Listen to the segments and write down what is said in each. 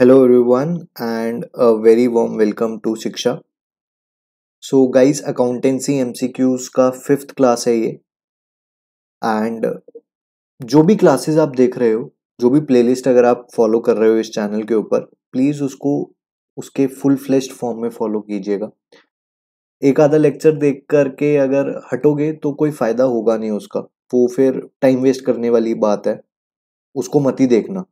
Hello everyone and a very warm welcome to Shiksha so guys accountancy MCQs का fifth class है ये and uh, जो भी classes आप देख रहे हो जो भी प्लेलिस्ट अगर आप फॉलो कर रहे हो इस चैनल के ऊपर प्लीज़ उसको उसके फुल फ्लेश्ड फॉर्म में फॉलो कीजिएगा एक आधा लेक्चर देख करके अगर हटोगे तो कोई फ़ायदा होगा नहीं उसका वो फिर टाइम वेस्ट करने वाली बात है उसको मत ही देखना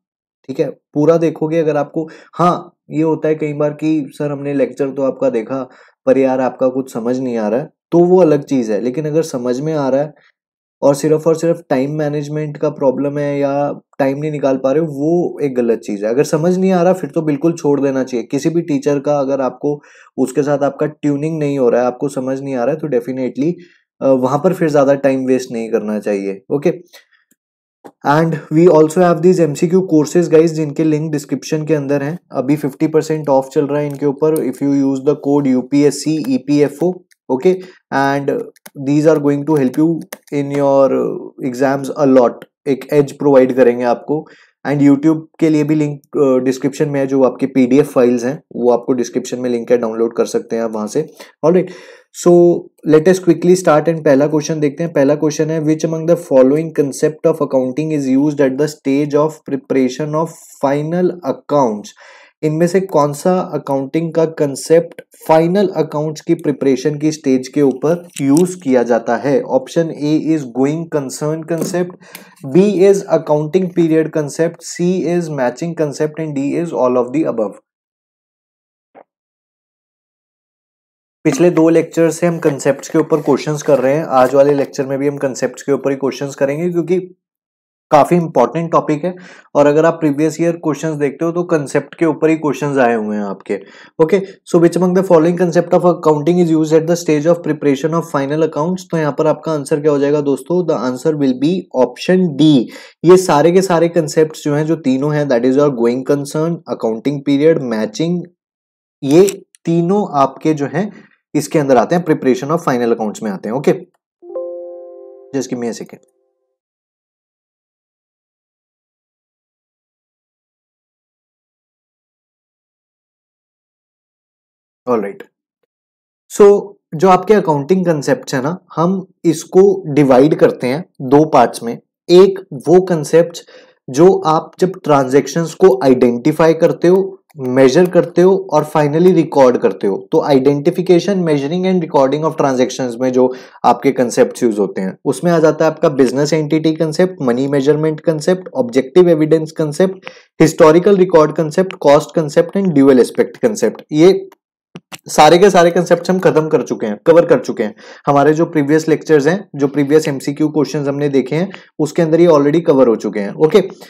ठीक है पूरा देखोगे अगर आपको हाँ ये होता है कई बार कि सर हमने लेक्चर तो आपका देखा पर यार आपका कुछ समझ नहीं आ रहा है तो वो अलग चीज़ है लेकिन अगर समझ में आ रहा है और सिर्फ और सिर्फ टाइम मैनेजमेंट का प्रॉब्लम है या टाइम नहीं निकाल पा रहे हो वो एक गलत चीज़ है अगर समझ नहीं आ रहा फिर तो बिल्कुल छोड़ देना चाहिए किसी भी टीचर का अगर आपको उसके साथ आपका ट्यूनिंग नहीं हो रहा है आपको समझ नहीं आ रहा है तो डेफिनेटली वहाँ पर फिर ज़्यादा टाइम वेस्ट नहीं करना चाहिए okay and we also have these M C Q courses guys जिनके लिंक डिस्क्रिप्शन के अंदर हैं अभी फिफ्टी परसेंट ऑफ चल रहा है इनके ऊपर if you use the code U P S C E P F O okay and these are going to help you in your exams a lot एक एज प्रोवाइड करेंगे आपको एंड यूट्यूब के लिए भी लिंक डिस्क्रिप्शन uh, में है जो आपके पी डी एफ फाइल्स हैं वो आपको डिस्क्रिप्शन में लिंक है डाउनलोड कर सकते हैं आप वहाँ से all right right. So latest quickly start and पहला क्वेश्चन देखते हैं पहला क्वेश्चन है which among the following concept of accounting is use at the stage of preparation of final accounts इनमें से कौन सा अकाउंटिंग का कंसेप्ट फाइनल अकाउंट्स की प्रिपरेशन की स्टेज के ऊपर यूज किया जाता है option A is going concern concept B is accounting period concept C is matching concept and D is all of the above पिछले दो लेक्चर से हम कंसेप्ट के ऊपर क्वेश्चन कर रहे हैं आज वाले लेक्चर में भी हम कंसेप्ट के ऊपर ही क्वेश्चन करेंगे क्योंकि काफी इंपॉर्टेंट टॉपिक है और अगर आप प्रीवियस ईयर क्वेश्चंस देखते हो तो कंसेप्ट के ऊपर ही क्वेश्चंस आए हुए हैं आपके okay so which among the following concept of accounting is use at the stage of preparation of final accounts तो यहाँ पर आपका आंसर क्या हो जाएगा दोस्तों the answer will be option D ये सारे के सारे कंसेप्ट जो है जो तीनों है that is your going concern accounting period matching ये तीनों आपके जो है इसके अंदर आते हैं प्रिपरेशन ऑफ फाइनल अकाउंट्स में आते हैं okay just give me a second so जो आपके अकाउंटिंग कंसेप्ट है ना हम इसको डिवाइड करते हैं दो पार्ट्स में एक वो कंसेप्ट जो आप जब ट्रांजेक्शन को आइडेंटिफाई करते हो मेजर करते हो और फाइनली रिकॉर्ड करते हो तो identification measuring and recording of transaction में जो आपके कंसेप्ट यूज होते हैं उसमें आ जाता है आपका business entity concept money measurement concept objective evidence concept historical record concept cost concept and dual aspect concept ये सारे के सारे कंसेप्ट हम खत्म कर चुके हैं कवर कर चुके हैं हमारे जो प्रीवियस लेक्चर्स हैं जो प्रीवियस एमसीक्यू क्वेश्चंस हमने देखे हैं उसके अंदर ये ऑलरेडी कवर हो चुके हैं ओके okay?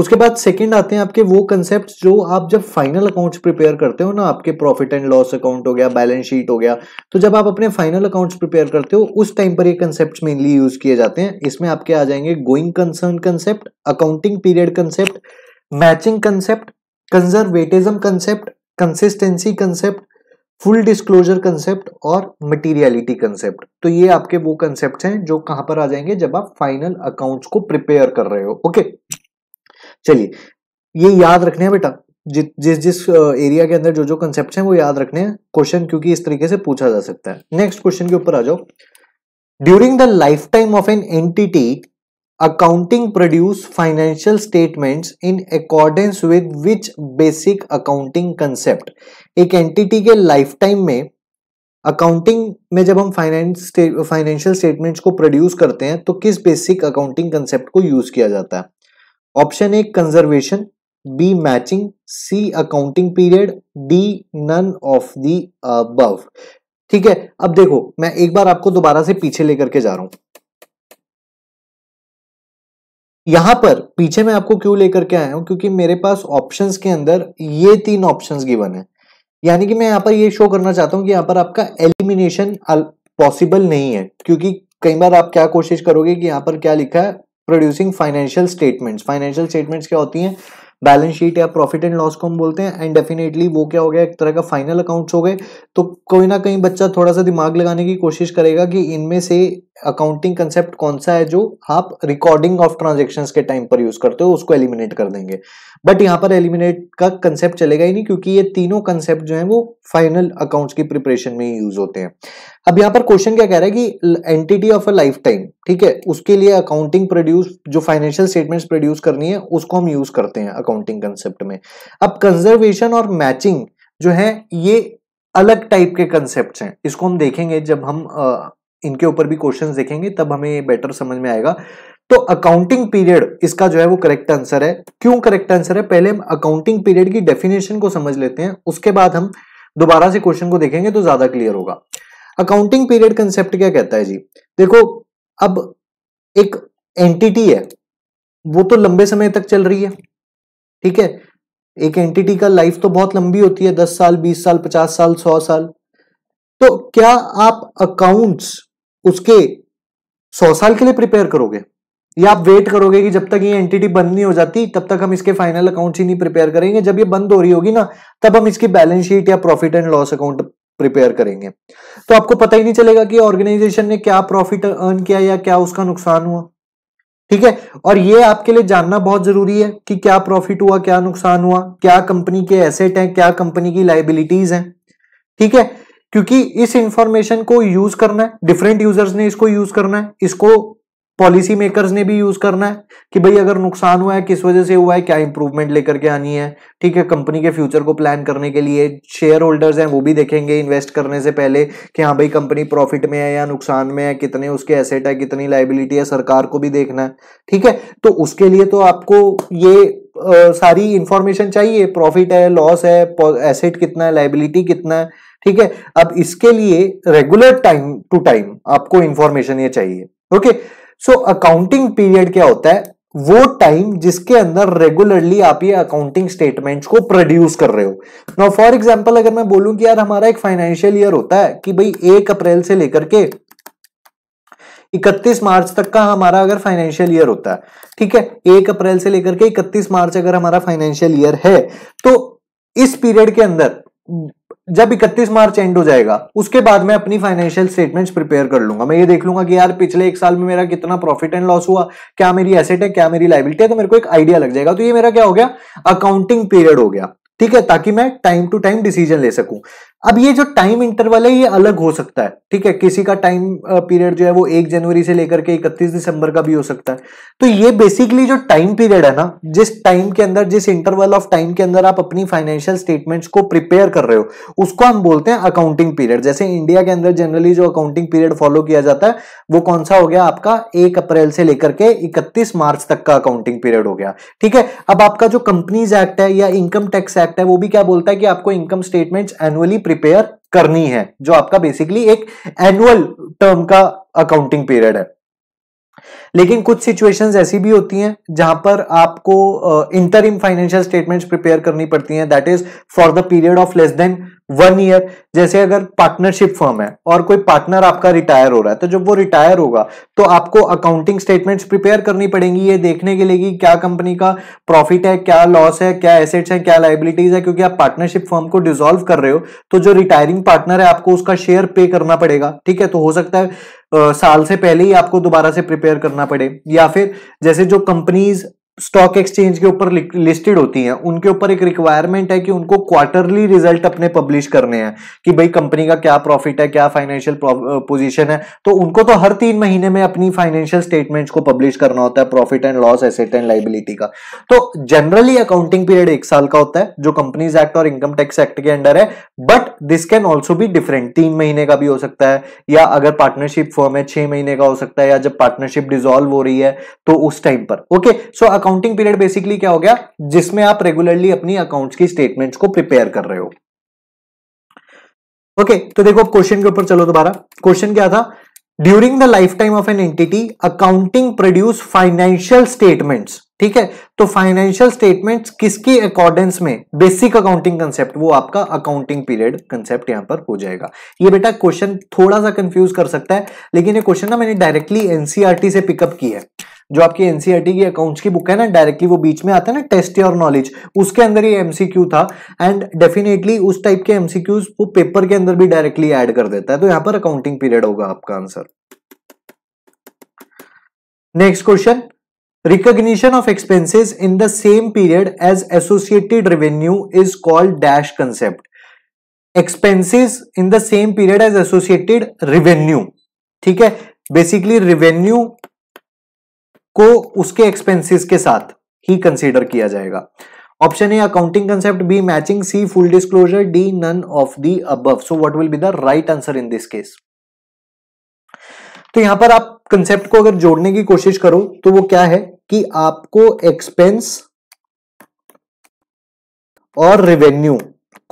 उसके बाद सेकंड आते हैं आपके वो कंसेप्ट जो आप जब फाइनल अकाउंट्स प्रिपेयर करते हो ना आपके प्रॉफिट एंड लॉस अकाउंट हो गया बैलेंस शीट हो गया तो जब आप अपने फाइनल अकाउंट्स प्रिपेयर करते हो उस टाइम पर ये कंसेप्ट मेनली यूज किए जाते हैं इसमें आपके आ जाएंगे going concern concept accounting period concept matching concept conservatism concept consistency concept full disclosure concept और मटीरियलिटी कंसेप्ट तो ये आपके वो कंसेप्ट हैं जो कहां पर आ जाएंगे जब आप फाइनल अकाउंट्स को प्रिपेयर कर रहे हो ओके okay? चलिए ये याद रखने हैं बेटा जिस जिस जिस एरिया के अंदर जो जो कंसेप्ट हैं वो याद रखने हैं क्वेश्चन क्योंकि इस तरीके से पूछा जा सकता है नेक्स्ट क्वेश्चन के ऊपर आ जाओ during the life time of an entity accounting produce financial statement in accordance with which basic accounting concept एक एंटिटी के लाइफ टाइम में अकाउंटिंग में जब हम फाइनेंस फाइनेंशियल स्टेटमेंट्स को प्रोड्यूस करते हैं तो किस बेसिक अकाउंटिंग कंसेप्ट को यूज किया जाता है option A conservation B matching C accounting period D none of the above ठीक है अब देखो मैं एक बार आपको दोबारा से पीछे लेकर के जा रहा हूं यहां पर पीछे मैं आपको क्यों लेकर के आया हूं क्योंकि मेरे पास ऑप्शंस के अंदर ये तीन ऑप्शंस गिवन है यानी कि मैं यहां पर ये शो करना चाहता हूं कि यहां पर आपका एलिमिनेशन पॉसिबल नहीं है क्योंकि कई बार आप क्या कोशिश करोगे कि यहां पर क्या लिखा है producing financial statements financial statements क्या होती हैं बैलेंस शीट या प्रॉफिट एंड लॉस को हम बोलते हैं एंड डेफिनेटली वो क्या हो गया एक तरह का फाइनल अकाउंट्स हो गए तो कोई ना कहीं बच्चा थोड़ा सा दिमाग लगाने की कोशिश करेगा कि इनमें से अकाउंटिंग कंसेप्ट कौन सा है जो आप रिकॉर्डिंग ऑफ ट्रांजेक्शन के टाइम पर यूज करते हो उसको एलिमिनेट कर देंगे बट यहाँ पर एलिमिनेट का कंसेप्ट चलेगा ही नहीं क्योंकि ये तीनों कंसेप्ट जो है वो फाइनल अकाउंट्स की प्रिपरेशन में ही यूज होते हैं अब यहाँ पर क्वेश्चन क्या कह रहा है कि entity of a life time ठीक है उसके लिए अकाउंटिंग प्रोड्यूस जो फाइनेंशियल स्टेटमेंट्स प्रोड्यूस करनी है उसको हम यूज करते हैं अकाउंटिंग कंसेप्ट में अब कंजर्वेशन और मैचिंग जो है ये अलग टाइप के कंसेप्ट हैं इसको हम देखेंगे जब हम आ, इनके ऊपर भी क्वेश्चन देखेंगे तब हमें बेटर समझ में आएगा तो अकाउंटिंग पीरियड इसका जो है वो करेक्ट आंसर है क्यों करेक्ट आंसर है पहले हम अकाउंटिंग पीरियड की डेफिनेशन को समझ लेते हैं उसके बाद हम दोबारा से क्वेश्चन को देखेंगे तो ज्यादा क्लियर होगा अकाउंटिंग पीरियड कंसेप्ट क्या कहता है जी देखो अब एक एंटिटी है वो तो लंबे समय तक चल रही है ठीक है एक एंटिटी का लाइफ तो बहुत लंबी होती है दस साल बीस साल पचास साल सौ साल तो क्या आप अकाउंट्स उसके सौ साल के लिए प्रिपेयर करोगे या आप वेट करोगे कि जब तक ये एंटिटी बंद नहीं हो जाती तब तक हम इसके फाइनल अकाउंट्स ही नहीं प्रिपेयर करेंगे जब ये बंद हो रही होगी ना तब हम इसकी बैलेंस शीट या profit and loss account prepare करेंगे तो आपको पता ही नहीं चलेगा कि ऑर्गेनाइजेशन ने क्या प्रॉफिट अर्न किया या क्या उसका नुकसान हुआ ठीक है और ये आपके लिए जानना बहुत जरूरी है कि क्या प्रॉफिट हुआ क्या नुकसान हुआ क्या कंपनी के एसेट हैं क्या कंपनी की लाइबिलिटीज हैं ठीक है क्योंकि इस इंफॉर्मेशन को यूज करना है डिफरेंट यूजर्स ने इसको यूज करना है इसको पॉलिसी मेकर्स ने भी यूज करना है कि भाई अगर नुकसान हुआ है किस वजह से हुआ है क्या इंप्रूवमेंट लेकर के आनी है ठीक है कंपनी के फ्यूचर को प्लान करने के लिए शेयर होल्डर्स हैं वो भी देखेंगे इन्वेस्ट करने से पहले कि हाँ भाई कंपनी प्रॉफिट में है या नुकसान में है कितने उसके एसेट है कितनी लाइबिलिटी है सरकार को भी देखना है ठीक है तो उसके लिए तो आपको ये आ, सारी इंफॉर्मेशन चाहिए प्रॉफिट है लॉस है एसेट कितना है लाइबिलिटी कितना है ठीक है अब इसके लिए रेगुलर टाइम टू टाइम आपको इंफॉर्मेशन ये चाहिए okay okay? So accounting period क्या होता है वो टाइम जिसके अंदर रेगुलरली आप ये अकाउंटिंग स्टेटमेंट्स को प्रोड्यूस कर रहे हो नाउ फॉर एग्जांपल अगर मैं बोलूं कि यार हमारा एक फाइनेंशियल ईयर होता है कि भाई एक अप्रैल से लेकर के 31 मार्च तक का हमारा अगर फाइनेंशियल ईयर होता है ठीक है एक अप्रैल से लेकर के 31 मार्च अगर हमारा फाइनेंशियल ईयर है तो इस पीरियड के अंदर जब 31 मार्च एंड हो जाएगा उसके बाद मैं अपनी फाइनेंशियल स्टेटमेंट्स प्रिपेयर कर लूंगा मैं ये देख लूंगा कि यार पिछले एक साल में मेरा कितना प्रॉफिट एंड लॉस हुआ क्या मेरी एसेट है क्या मेरी लाइबिलिटी है तो मेरे को एक आइडिया लग जाएगा तो ये मेरा क्या हो गया अकाउंटिंग पीरियड हो गया ठीक है ताकि मैं टाइम टू टाइम डिसीजन ले सकूं अब ये जो टाइम इंटरवल है ये अलग हो सकता है ठीक है किसी का टाइम पीरियड जो है वो एक जनवरी से लेकर के इकतीस दिसंबर का भी हो सकता है तो ये बेसिकली जो टाइम पीरियड है ना जिस टाइम के अंदर जिस इंटरवल ऑफ टाइम के अंदर आप अपनी फाइनेंशियल स्टेटमेंट्स को प्रिपेयर कर रहे हो उसको हम बोलते हैं अकाउंटिंग पीरियड जैसे इंडिया के अंदर जनरली जो अकाउंटिंग पीरियड फॉलो किया जाता है वो कौन सा हो गया आपका एक अप्रैल से लेकर के इकतीस मार्च तक का अकाउंटिंग पीरियड हो गया ठीक है अब आपका जो कंपनीज एक्ट है या इनकम टैक्स एक्ट है वो भी क्या बोलता है कि आपको इनकम स्टेटमेंट एनुअली प्रिपेयर करनी है जो आपका बेसिकली एक एनुअल टर्म का अकाउंटिंग पीरियड है लेकिन कुछ सिचुएशंस ऐसी भी होती हैं जहां पर आपको इंटरिम फाइनेंशियल स्टेटमेंट्स प्रिपेयर करनी पड़ती हैं that is for the period of less than one year जैसे अगर पार्टनरशिप फर्म है और कोई पार्टनर आपका रिटायर हो रहा है तो जब वो रिटायर होगा तो आपको अकाउंटिंग स्टेटमेंट्स प्रिपेयर करनी पड़ेंगी ये देखने के लिए कि क्या कंपनी का प्रॉफिट है क्या लॉस है क्या एसेट्स है क्या लाइबिलिटीज है क्योंकि आप पार्टनरशिप फर्म को डिजोल्व कर रहे हो तो जो रिटायरिंग पार्टनर है आपको उसका शेयर पे करना पड़ेगा ठीक है तो हो सकता है Uh, साल से पहले ही आपको दोबारा से प्रिपेयर करना पड़े या फिर जैसे जो कंपनीज स्टॉक एक्सचेंज के ऊपर लिस्टेड होती हैं उनके ऊपर एक रिक्वायरमेंट है कि उनको क्वार्टरली रिजल्ट अपने पब्लिश करने हैं कि भाई कंपनी का क्या प्रॉफिट है क्या फाइनेंशियल पोजीशन है तो उनको तो हर तीन महीने में अपनी फाइनेंशियल स्टेटमेंट्स को पब्लिश करना होता है profit and loss asset and liability का तो जनरली अकाउंटिंग पीरियड एक साल का होता है जो कंपनीज एक्ट और इनकम टैक्स एक्ट के अंडर है बट दिस कैन ऑल्सो भी डिफरेंट तीन महीने का भी हो सकता है या अगर पार्टनरशिप फॉर्म है छह महीने का हो सकता है या जब पार्टनरशिप डिजोल्व हो रही है तो उस टाइम पर okay so accounting period basically क्या हो गया जिसमें आप रेगुलरली अपनी अकाउंट्स की स्टेटमेंट्स को प्रिपेयर कर रहे हो ओके okay, तो देखो क्वेश्चन के ऊपर चलो दोबारा क्वेश्चन क्या था during the life time of an entity accounting produce financial statements ठीक है तो फाइनेंशियल स्टेटमेंट्स किसकी अकॉर्डेंस में बेसिक अकाउंटिंग कंसेप्ट वो आपका अकाउंटिंग पीरियड कंसेप्ट यहां पर हो जाएगा ये बेटा क्वेश्चन थोड़ा सा कंफ्यूज कर सकता है लेकिन ये क्वेश्चन ना मैंने डायरेक्टली एनसीआरटी e से पिकअप किया है जो आपकी एनसीआरटी e की अकाउंट्स की बुक है ना डायरेक्टली वो बीच में आता है ना टेस्ट योर नॉलेज उसके अंदर ये एमसीक्यू था एंड डेफिनेटली उस टाइप के एमसीक्यूज वो पेपर के अंदर भी डायरेक्टली ऐड कर देता है तो यहां पर अकाउंटिंग पीरियड होगा आपका answer next question recognition of expenses in the same period as associated revenue is called dash concept expenses in the same period as associated revenue ठीक है बेसिकली रेवेन्यू को उसके एक्सपेंसेस के साथ ही कंसीडर किया जाएगा option A accounting concept B matching C full disclosure D none of the above so what will be the right answer in this case तो यहां पर आप कंसेप्ट को अगर जोड़ने की कोशिश करो तो वो क्या है कि आपको एक्सपेंस और रेवेन्यू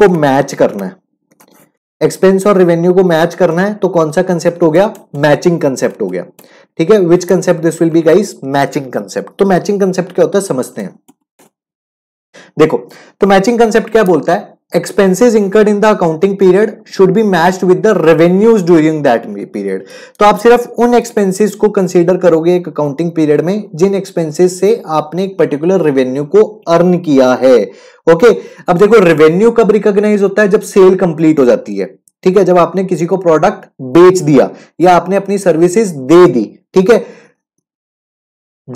को मैच करना है एक्सपेंस और रिवेन्यू को मैच करना है तो कौन सा कंसेप्ट हो गया मैचिंग कंसेप्ट हो गया ठीक है which concept this will be guys matching concept तो मैचिंग कंसेप्ट क्या होता है समझते हैं देखो तो मैचिंग कंसेप्ट क्या बोलता है expenses incurred in the accounting period should be match with the revenues during that period तो आप सिर्फ उन एक्सपेंसिस को कंसिडर करोगे एक अकाउंटिंग पीरियड में जिन एक्सपेंसिस से आपने एक पर्टिकुलर रेवेन्यू को अर्न किया है ओके okay? अब देखो रेवेन्यू कब रिकॉग्नाइज होता है जब सेल कंप्लीट हो जाती है ठीक है जब आपने किसी को प्रोडक्ट बेच दिया या आपने अपनी सर्विसेज दे दी ठीक है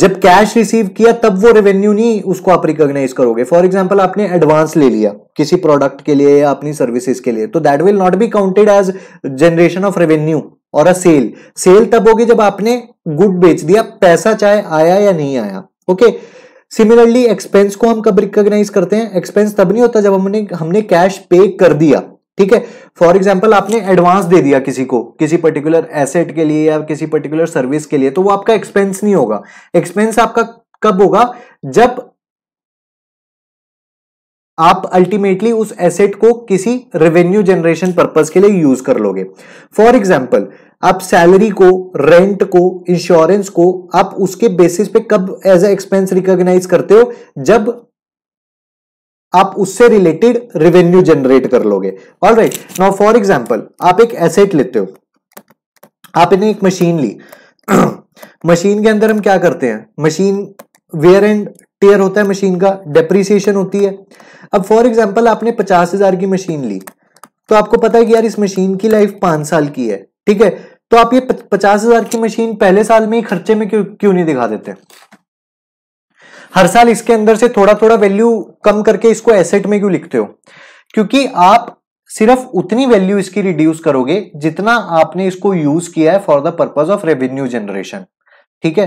जब कैश रिसीव किया तब वो रेवेन्यू नहीं उसको आप रिकॉग्नाइज करोगे फॉर एग्जाम्पल आपने एडवांस ले लिया किसी प्रोडक्ट के लिए या अपनी सर्विसेज के लिए तो that will not be counted as generation of revenue और अ सेल सेल तब होगी जब आपने गुड बेच दिया पैसा चाहे आया या नहीं आया ओके सिमिलरली एक्सपेंस को हम कब रिकॉग्नाइज करते हैं एक्सपेंस तब नहीं होता जब हमने हमने कैश पे कर दिया ठीक है फॉर एग्जाम्पल आपने एडवांस दे दिया किसी को किसी पर्टिकुलर एसेट के लिए या किसी पर्टिकुलर सर्विस के लिए तो वो आपका एक्सपेंस नहीं होगा एक्सपेंस आपका कब होगा जब आप अल्टीमेटली उस एसेट को किसी रेवेन्यू जनरेशन पर्पज के लिए यूज कर लोगे फॉर एग्जाम्पल आप सैलरी को रेंट को इंश्योरेंस को आप उसके बेसिस पे कब एज ए एक्सपेंस रिकॉग्नाइज करते हो जब आप उससे रिलेटेड रिवेन्यू जनरेट कर लोगे all right now for example आप एक एसेट लेते हो आपने एक मशीन ली मशीन के अंदर हम क्या करते हैं मशीन वेयर एंड टेयर होता है मशीन का डेप्रिसिएशन होती है अब फॉर एग्जाम्पल आपने पचास हजार की मशीन ली तो आपको पता है कि यार इस मशीन की लाइफ पांच साल की है ठीक है तो आप ये पचास हजार की मशीन पहले साल में ही खर्चे में क्यों क्यों नहीं दिखा देते हर साल इसके अंदर से थोड़ा थोड़ा वैल्यू कम करके इसको एसेट में क्यों लिखते हो क्योंकि आप सिर्फ उतनी वैल्यू इसकी रिड्यूस करोगे जितना आपने इसको यूज किया है for the purpose of revenue generation ठीक है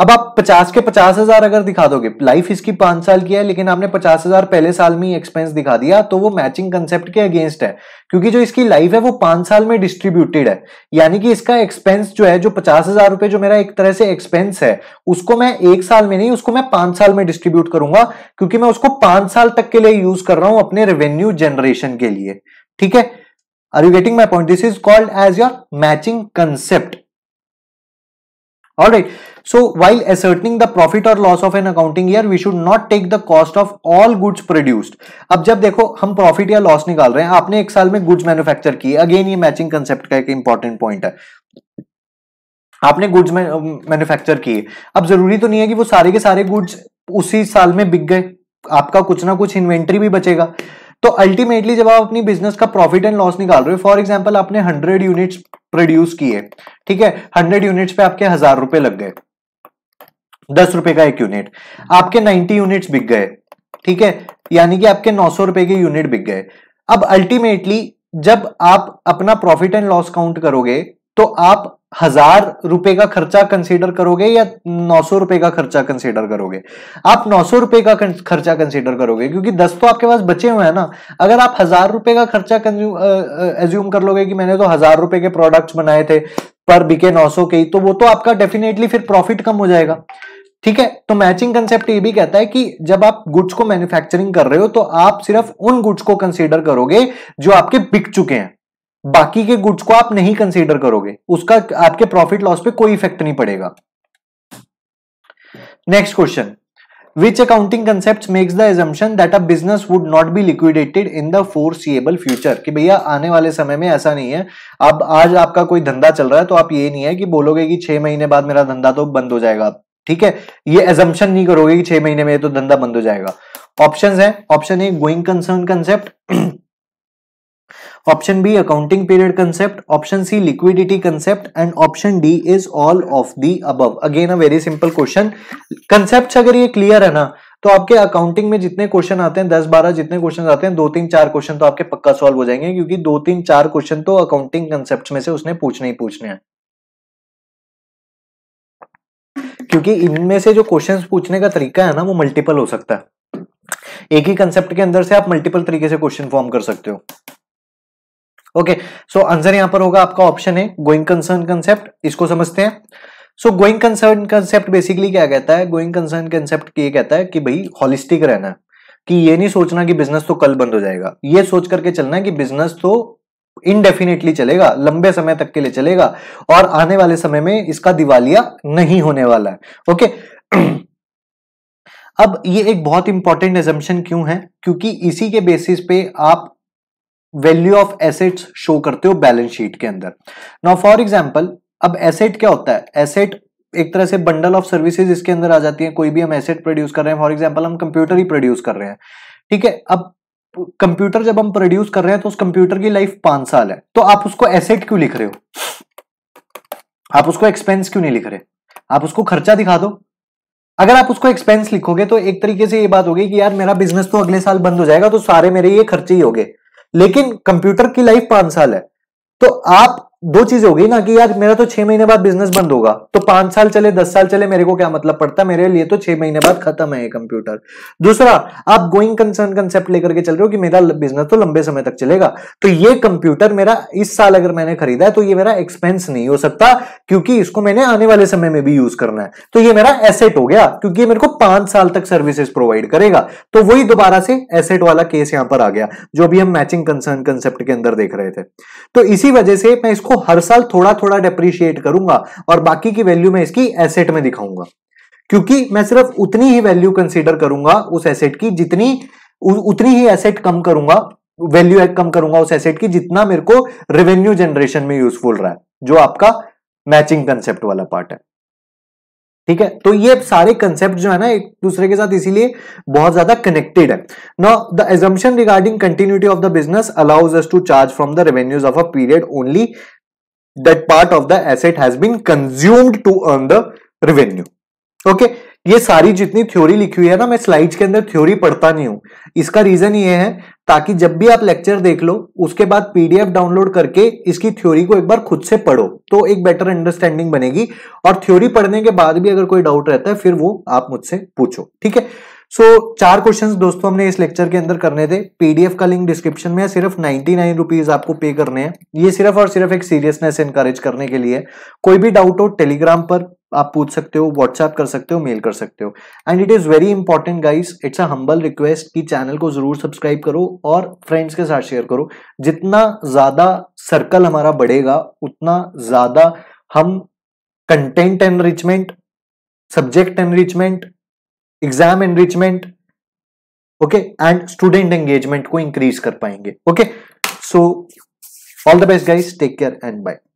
अब आप पचास के पचास हजार अगर दिखा दोगे लाइफ इसकी पांच साल की है लेकिन आपने पचास हजार पहले साल में ही एक्सपेंस दिखा दिया तो वो मैचिंग कंसेप्ट के अगेंस्ट है क्योंकि जो इसकी लाइफ है वो पांच साल में डिस्ट्रीब्यूटेड है यानी कि इसका एक्सपेंस जो है जो पचास हजार रुपए जो मेरा एक तरह से एक्सपेंस है उसको मैं एक साल में नहीं उसको मैं पांच साल में डिस्ट्रीब्यूट करूंगा क्योंकि मैं उसको पांच साल तक के लिए यूज कर रहा हूं अपने रेवेन्यू जनरेशन के लिए ठीक है are you getting my point this is called as your matching concept right So while ascertaining the profit or loss of an accounting year, we should not take the cost of all goods produced. अब जब देखो हम profit या loss निकाल रहे हैं आपने एक साल में goods manufacture किए अगेन ये matching concept का एक important point है आपने गुड्स मैन्युफैक्चर किए अब जरूरी तो नहीं है कि वो सारे के सारे गुड्स उसी साल में बिक गए आपका कुछ ना कुछ इन्वेंट्री भी बचेगा तो अल्टीमेटली जब आप अपनी बिजनेस का प्रॉफिट एंड लॉस निकाल रहे हो फॉर एग्जांपल आपने हंड्रेड यूनिट्स प्रोड्यूस किए ठीक है हंड्रेड यूनिट्स पे आपके हजार रुपए लग गए दस रुपए का एक यूनिट आपके नाइनटी यूनिट्स बिक गए ठीक है यानी कि आपके नौ सौ रुपए के यूनिट बिक गए अब अल्टीमेटली जब आप अपना प्रॉफिट एंड लॉस काउंट करोगे तो आप हजार रुपए का खर्चा कंसीडर करोगे या नौ सौ रुपए का खर्चा कंसीडर करोगे आप नौ सौ रुपए का खर्चा कंसीडर करोगे क्योंकि दस तो आपके पास बचे हुए हैं ना अगर आप हजार रुपए का खर्चा एज्यूम कर लोगे कि मैंने तो हजार रुपए के प्रोडक्ट्स बनाए थे पर बिके नौ सौ के तो वो तो आपका डेफिनेटली फिर प्रॉफिट कम हो जाएगा ठीक है तो मैचिंग कंसेप्ट ये भी कहता है कि जब आप गुड्स को मैन्युफैक्चरिंग कर रहे हो तो आप सिर्फ उन गुड्स को कंसीडर करोगे जो आपके बिक चुके हैं बाकी के गुड्स को आप नहीं कंसीडर करोगे उसका आपके प्रॉफिट लॉस पे कोई इफेक्ट नहीं पड़ेगा next question which accounting concept makes the assumption that a business would not be liquidated in the foreseeable future कि भैया आने वाले समय में ऐसा नहीं है अब आज आपका कोई धंधा चल रहा है तो आप ये नहीं है कि बोलोगे कि छह महीने बाद मेरा धंधा तो बंद हो जाएगा ठीक है ये एजम्पन नहीं करोगे कि छह महीने में तो धंधा बंद हो जाएगा ऑप्शन है option A going concern concept option B accounting period concept option C liquidity concept and option D is all of the above again a very simple question concept अगर ये क्लियर है ना तो आपके अकाउंटिंग में जितने question आते हैं दस बारह जितने क्वेश्चन आते हैं दो तीन चार क्वेश्चन तो आपके पक्का सॉल्व हो जाएंगे क्योंकि दो तीन चार क्वेश्चन तो अकाउंटिंग कंसेप्ट में से उसने पूछने ही पूछने हैं क्योंकि इनमें से जो क्वेश्चंस पूछने का तरीका है ना वो मल्टीपल हो सकता है एक ही कंसेप्ट के अंदर से आप मल्टीपल तरीके से क्वेश्चन फॉर्म कर सकते हो ओके सो आंसर यहां पर होगा आपका ऑप्शन है गोइंग कंसर्न कंसेप्ट इसको समझते हैं so going concern concept basically क्या कहता है गोइंग कंसर्न कंसेप्ट ये कहता है कि भाई हॉलिस्टिक रहना है कि ये नहीं सोचना कि बिजनेस तो कल बंद हो जाएगा ये सोच करके चलना है कि बिजनेस तो इनडेफिनेटली चलेगा लंबे समय तक के लिए चलेगा और आने वाले समय में इसका दिवालिया नहीं होने वाला है ओके अब ये एक बहुत इंपॉर्टेंट एजम्पन क्यों है क्योंकि इसी के बेसिस पे आप वैल्यू ऑफ एसेट्स शो करते हो बैलेंस शीट के अंदर नाउ फॉर एग्जाम्पल अब एसेट क्या होता है एसेट एक तरह से बंडल ऑफ सर्विसेज इसके अंदर आ जाती है कोई भी हम एसेट प्रोड्यूस कर रहे हैं फॉर एग्जाम्पल हम कंप्यूटर ही प्रोड्यूस कर रहे हैं ठीक है अब कंप्यूटर जब हम प्रोड्यूस कर रहे हैं तो उस कंप्यूटर की लाइफ पांच साल है तो आप उसको एसेट क्यों लिख रहे हो आप उसको एक्सपेंस क्यों नहीं लिख रहे आप उसको खर्चा दिखा दो अगर आप उसको एक्सपेंस लिखोगे तो एक तरीके से ये बात होगी कि यार मेरा बिजनेस तो अगले साल बंद हो जाएगा तो सारे मेरे ये खर्चे ही हो गए लेकिन कंप्यूटर की लाइफ पांच साल है तो आप दो चीज होगी ना कि यार मेरा तो छह महीने बाद बिजनेस बंद होगा तो पांच साल चले दस साल चले मेरे को क्या मतलब पड़ता है मेरे लिए तो छह महीने बाद खत्म है ये कंप्यूटर दूसरा आप गोइंग कंसर्न कंसेप्ट लेकर के चल रहे हो कि मेरा बिजनेस तो लंबे समय तक चलेगा तो ये कंप्यूटर मेरा इस साल अगर मैंने खरीदा है तो ये मेरा एक्सपेंस नहीं हो सकता क्योंकि इसको मैंने आने वाले समय में भी यूज करना है तो ये मेरा एसेट हो गया क्योंकि ये मेरे को पांच साल तक सर्विसेज प्रोवाइड करेगा तो वही दोबारा से एसेट वाला केस यहां पर आ गया जो अभी हम मैचिंग कंसर्न कंसेप्ट के अंदर देख रहे थे तो इसी वजह से मैं इसको इसको हर साल थोड़ा थोड़ा डेप्रिशिएट करूंगा और बाकी की वैल्यू मैं इसकी एसेट में दिखाऊंगा क्योंकि मैं सिर्फ उतनी ही वैल्यू कंसिडर करूंगा उस एसेट की जितनी उतनी ही एसेट कम करूंगा वैल्यू कम करूंगा उस एसेट की जितना मेरे को रेवेन्यू जनरेशन में यूजफुल रहा है जो आपका मैचिंग कंसेप्ट वाला पार्ट है ठीक है तो ये सारे कंसेप्ट जो है ना एक दूसरे के साथ इसीलिए बहुत ज्यादा कनेक्टेड है now the assumption regarding continuity of the business allows us to charge from the revenues of a period only that part of the asset has been consumed to earn the revenue. Okay okay? ये सारी जितनी theory लिखी हुई है ना मैं slides के अंदर थ्योरी पढ़ता नहीं हूं इसका रीजन ये है ताकि जब भी आप लेक्चर देख लो उसके बाद पीडीएफ डाउनलोड करके इसकी थ्योरी को एक बार खुद से पढ़ो तो एक बेटर अंडरस्टैंडिंग बनेगी और थ्योरी पढ़ने के बाद भी अगर कोई डाउट रहता है फिर वो आप मुझसे पूछो ठीक है सो so, चार क्वेश्चंस दोस्तों हमने इस लेक्चर के अंदर करने थे पीडीएफ का लिंक डिस्क्रिप्शन में है सिर्फ नाइनटी नाइन रुपीज आपको पे करने हैं ये सिर्फ और सिर्फ एक सीरियसनेस इनकरेज करने के लिए कोई भी डाउट हो टेलीग्राम पर आप पूछ सकते हो व्हाट्सएप कर सकते हो मेल कर सकते हो and it is very important guys it's a humble request कि चैनल को ज़रूर सब्सक्राइब करो और फ्रेंड्स के साथ शेयर करो जितना ज़्यादा सर्कल हमारा बढ़ेगा उतना ज़्यादा हम content enrichment subject enrichment exam enrichment okay and student engagement को इंक्रीज कर पाएंगे okay so all the best guys take care and bye